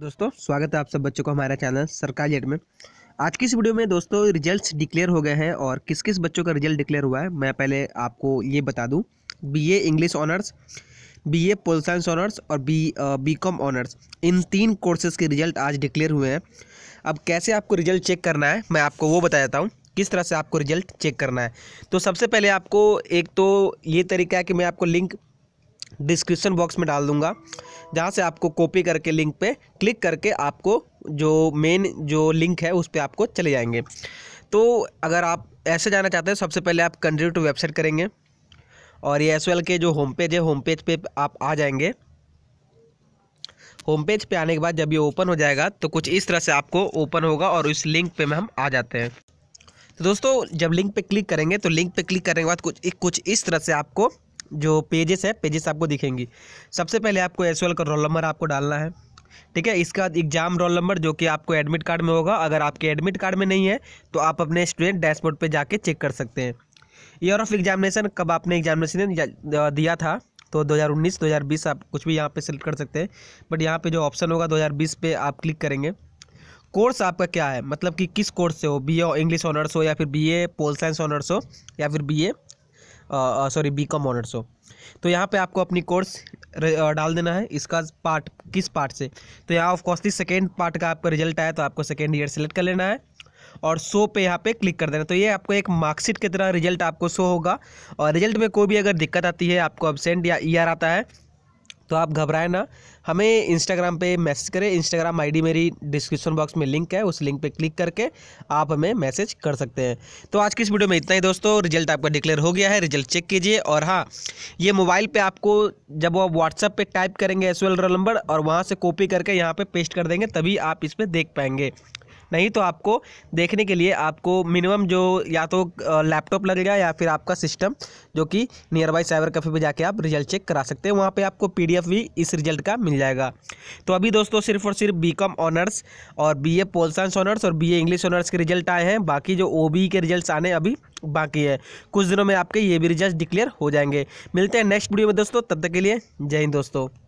दोस्तों स्वागत है आप सब बच्चों को हमारा चैनल सरकारी जेट में आज की इस वीडियो में दोस्तों रिजल्ट्स डिक्लेयर हो गए हैं और किस किस बच्चों का रिजल्ट डिक्लेयर हुआ है मैं पहले आपको ये बता दूं BA English honours BA pol science honours और बी बीकॉम ऑनर्स इन तीन कोर्सेज़ के रिजल्ट आज डिक्लेयर हुए हैं अब कैसे आपको रिजल्ट चेक करना है मैं आपको वो बता देता हूँ किस तरह से आपको रिजल्ट चेक करना है तो सबसे पहले आपको एक तो ये तरीका है कि मैं आपको लिंक डिस्क्रिप्शन बॉक्स में डाल दूंगा जहाँ से आपको कॉपी करके लिंक पे क्लिक करके आपको जो मेन जो लिंक है उस पर आपको चले जाएंगे तो अगर आप ऐसे जाना चाहते हैं सबसे पहले आप कंट्री टू वेबसाइट करेंगे और ये एस के जो होम पेज है होम पेज पे आप आ जाएंगे होम पेज पे आने के बाद जब ये ओपन हो जाएगा तो कुछ इस तरह से आपको ओपन होगा और इस लिंक पे में हम आ जाते हैं तो दोस्तों जब लिंक पे क्लिक करेंगे तो लिंक पे क्लिक करने के बाद कुछ कुछ इस तरह से आपको जो पेजेस है पेजेस आपको दिखेंगी सबसे पहले आपको एस का रोल नंबर आपको डालना है ठीक है इसके बाद एग्जाम रोल नंबर जो कि आपको एडमिट कार्ड में होगा अगर आपके एडमिट कार्ड में नहीं है तो आप अपने स्टूडेंट डैशबोर्ड पे जाके चेक कर सकते हैं ईयर ऑफ एग्जामिनेशन कब आपने एग्जामिनेशन दिया था तो 2019 2020 आप कुछ भी यहाँ पे सेलेक्ट कर सकते हैं बट यहाँ पे जो ऑप्शन होगा 2020 पे आप क्लिक करेंगे कोर्स आपका क्या है मतलब कि किस कोर्स से हो बी ए इंग्लिश ऑनर्स हो या फिर B A pol science honours हो या फिर B A sorry B com honours हो तो यहाँ पे आपको अपनी कोर्स डाल देना है इसका पार्ट किस पार्ट से तो यहाँ ऑफकोर्स सेकेंड पार्ट का आपका रिजल्ट आया तो आपको सेकेंड ईयर सेलेक्ट कर लेना है और शो पे यहाँ पे क्लिक कर देना तो ये आपको एक मार्कशीट की तरह रिजल्ट आपको शो होगा और रिजल्ट में कोई भी अगर दिक्कत आती है आपको एबसेंट या ईयर ER आता है तो आप घबराएं ना हमें इंस्टाग्राम पे मैसेज करें इंस्टाग्राम आईडी मेरी डिस्क्रिप्शन बॉक्स में लिंक है उस लिंक पे क्लिक करके आप हमें मैसेज कर सकते हैं तो आज की इस वीडियो में इतना ही दोस्तों रिजल्ट आपका डिक्लेयर हो गया है रिजल्ट चेक कीजिए और हाँ ये मोबाइल पर आपको जब आप व्हाट्सअप पर टाइप करेंगे एस नंबर और वहाँ से कॉपी करके यहाँ पर पे पेस्ट कर देंगे तभी आप इस पर देख पाएंगे नहीं तो आपको देखने के लिए आपको मिनिमम जो या तो लैपटॉप लगेगा या फिर आपका सिस्टम जो कि नियर बाई साइबर कैफे पर जाके आप रिजल्ट चेक करा सकते हैं वहाँ पर आपको पी भी इस रिजल्ट का मिल जाएगा तो अभी दोस्तों सिर्फ और सिर्फ बी ऑनर्स और B A pol science honours और बी इंग्लिश ऑनर्स के रिजल्ट आए हैं बाकी जो ओ के रिजल्ट आने अभी बाकी है कुछ दिनों में आपके ये भी रिजल्ट डिक्लेयर हो जाएंगे मिलते हैं नेक्स्ट वीडियो में दोस्तों तब तक के लिए जय हिंद दोस्तों